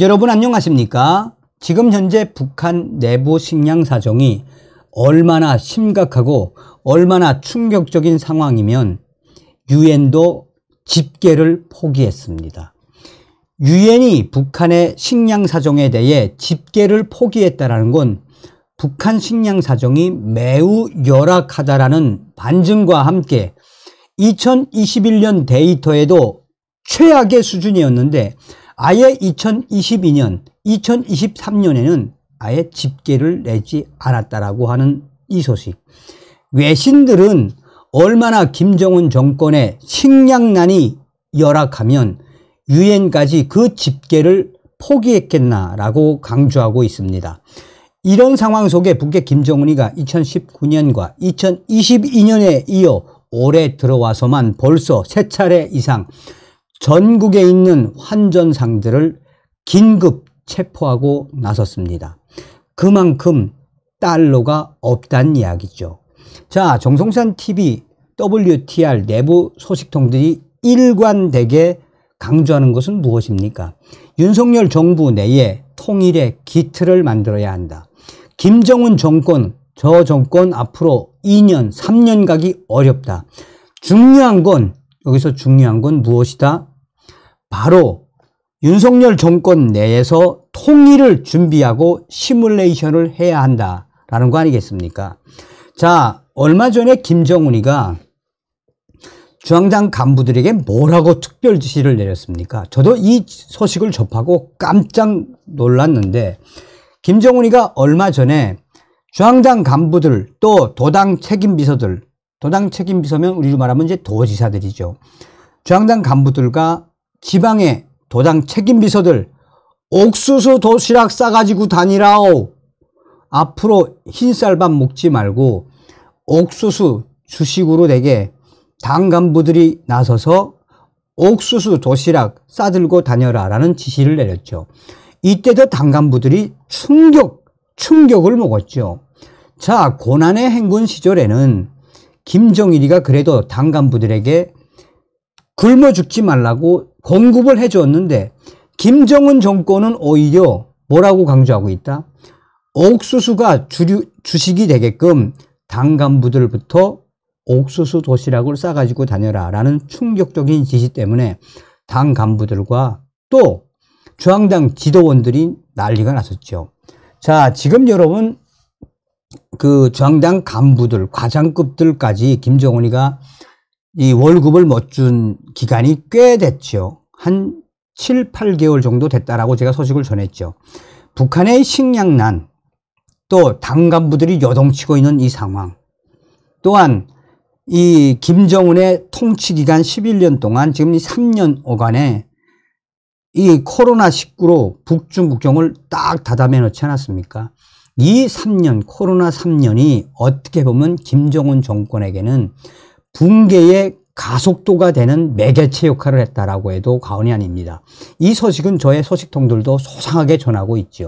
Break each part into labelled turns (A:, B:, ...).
A: 여러분 안녕하십니까? 지금 현재 북한 내부 식량 사정이 얼마나 심각하고 얼마나 충격적인 상황이면 유엔도 집계를 포기했습니다. 유엔이 북한의 식량 사정에 대해 집계를 포기했다는 건 북한 식량 사정이 매우 열악하다라는 반증과 함께 2021년 데이터에도 최악의 수준이었는데 아예 2022년, 2023년에는 아예 집계를 내지 않았다라고 하는 이 소식. 외신들은 얼마나 김정은 정권의 식량난이 열악하면 유엔까지 그 집계를 포기했겠나라고 강조하고 있습니다. 이런 상황 속에 북의 김정은이가 2019년과 2022년에 이어 올해 들어와서만 벌써 세 차례 이상 전국에 있는 환전상들을 긴급 체포하고 나섰습니다. 그만큼 달러가 없다는 이야기죠. 자, 정성산 TV, WTR 내부 소식통들이 일관되게 강조하는 것은 무엇입니까? 윤석열 정부 내에 통일의 기틀을 만들어야 한다. 김정은 정권, 저 정권 앞으로 2년, 3년 가기 어렵다. 중요한 건, 여기서 중요한 건 무엇이다? 바로 윤석열 정권 내에서 통일을 준비하고 시뮬레이션을 해야 한다라는 거 아니겠습니까? 자, 얼마 전에 김정은이가 중앙당 간부들에게 뭐라고 특별 지시를 내렸습니까? 저도 이 소식을 접하고 깜짝 놀랐는데 김정은이가 얼마 전에 중앙당 간부들 또 도당 책임 비서들 도당 책임 비서면 우리로 말하면 이제 도지사들이죠. 중앙당 간부들과 지방의 도당 책임 비서들 옥수수 도시락 싸가지고 다니라오. 앞으로 흰쌀밥 먹지 말고 옥수수 주식으로 되게 당 간부들이 나서서 옥수수 도시락 싸들고 다녀라 라는 지시를 내렸죠. 이때도 당 간부들이 충격, 충격을 먹었죠. 자, 고난의 행군 시절에는 김정일이가 그래도 당 간부들에게 굶어 죽지 말라고 공급을 해줬는데 김정은 정권은 오히려 뭐라고 강조하고 있다? 옥수수가 주류, 주식이 되게끔 당 간부들부터 옥수수 도시락을 싸가지고 다녀라 라는 충격적인 지시 때문에 당 간부들과 또 중앙당 지도원들이 난리가 났었죠. 자, 지금 여러분 그 중앙당 간부들, 과장급들까지 김정은이가 이 월급을 못 준 기간이 꽤 됐죠. 한 7, 8개월 정도 됐다라고 제가 소식을 전했죠. 북한의 식량난, 또 당간부들이 여동치고 있는 이 상황, 또한 이 김정은의 통치 기간 11년 동안 지금 이 3년 오간에 이 코로나19로 북중국경을 딱 닫아매 놓지 않았습니까? 이 3년, 코로나 3년이 어떻게 보면 김정은 정권에게는 붕괴의 가속도가 되는 매개체 역할을 했다라고 해도 과언이 아닙니다. 이 소식은 저의 소식통들도 소상하게 전하고 있지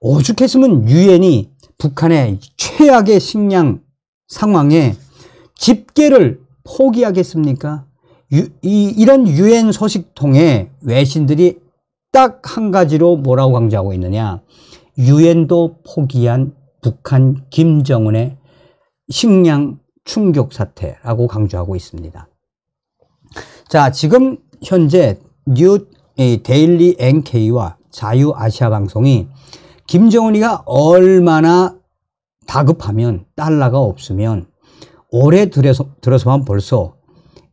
A: 오죽했으면 유엔이 북한의 최악의 식량 상황에 집계를 포기하겠습니까? 유, 이, 이런 유엔 소식통에 외신들이 딱 한 가지로 뭐라고 강조하고 있느냐? 유엔도 포기한 북한 김정은의 식량 충격 사태라고 강조하고 있습니다. 자, 지금 현재 뉴 데일리 NK와 자유 아시아 방송이 김정은이가 얼마나 다급하면 달러가 없으면 올해 들어서, 들어서만 벌써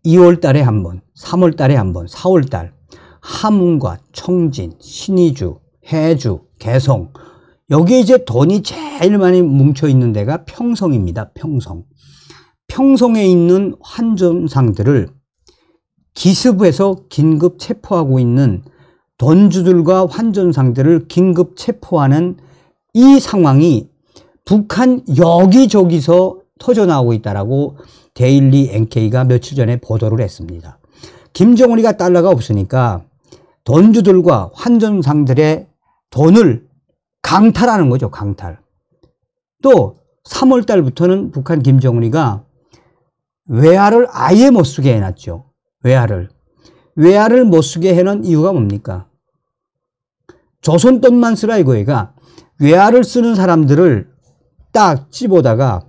A: 2월 달에 한 번, 3월 달에 한 번, 4월 달 함흥과 청진, 신의주, 해주, 개성 여기에 이제 돈이 제일 많이 뭉쳐 있는 데가 평성입니다. 평성. 평성에 있는 환전상들을 기습해서 긴급 체포하고 있는 돈주들과 환전상들을 긴급 체포하는 이 상황이 북한 여기저기서 터져나오고 있다라고 데일리 NK가 며칠 전에 보도를 했습니다. 김정은이가 달러가 없으니까 돈주들과 환전상들의 돈을 강탈하는 거죠. 강탈. 또 3월 달부터는 북한 김정은이가 외화를 아예 못 쓰게 해놨죠. 외화를. 외화를 못 쓰게 해놓은 이유가 뭡니까? 조선 돈만 쓰라 이거예요 그러니까 외화를 쓰는 사람들을 딱 집어다가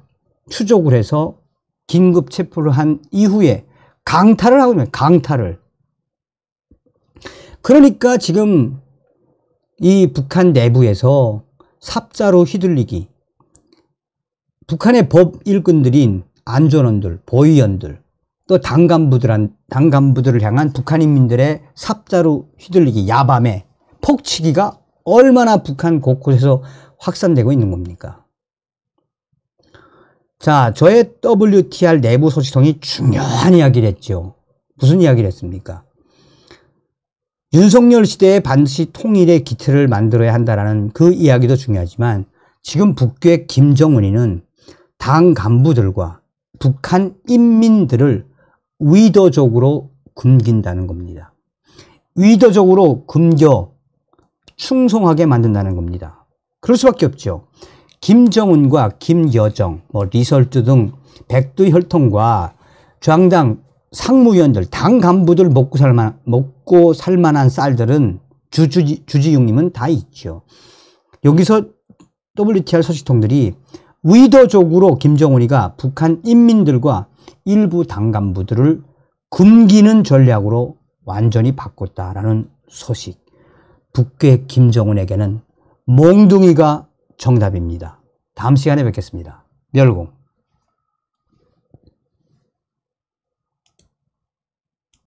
A: 추적을 해서 긴급 체포를 한 이후에 강탈을 하고 있는 강탈을. 그러니까 지금 이 북한 내부에서 삽자로 휘둘리기. 북한의 법 일꾼들인 안전원들, 보위원들, 또당간부들 당간부들을 향한 북한 인민들의 삽자로 휘둘리기, 야밤에 폭치기가 얼마나 북한 곳곳에서 확산되고 있는 겁니까? 자, 저의 WTR 내부 소식통이 중요한 이야기를 했죠. 무슨 이야기를 했습니까? 윤석열 시대에 반드시 통일의 기틀을 만들어야 한다라는 그 이야기도 중요하지만 지금 북괴 김정은이는 당 간부들과 북한 인민들을 의도적으로 굶긴다는 겁니다. 의도적으로 굶겨 충성하게 만든다는 겁니다. 그럴 수밖에 없죠. 김정은과 김여정, 뭐 리설트 등 백두 혈통과 중앙당 상무위원들, 당 간부들 먹고 살만 먹고 살만한 쌀들은 주주 주지용님은 다 있죠. 여기서 WTR 소식통들이 의도적으로 김정은이가 북한 인민들과 일부 당간부들을 굶기는 전략으로 완전히 바꿨다라는 소식. 북괴 김정은에게는 몽둥이가 정답입니다. 다음 시간에 뵙겠습니다. 멸공.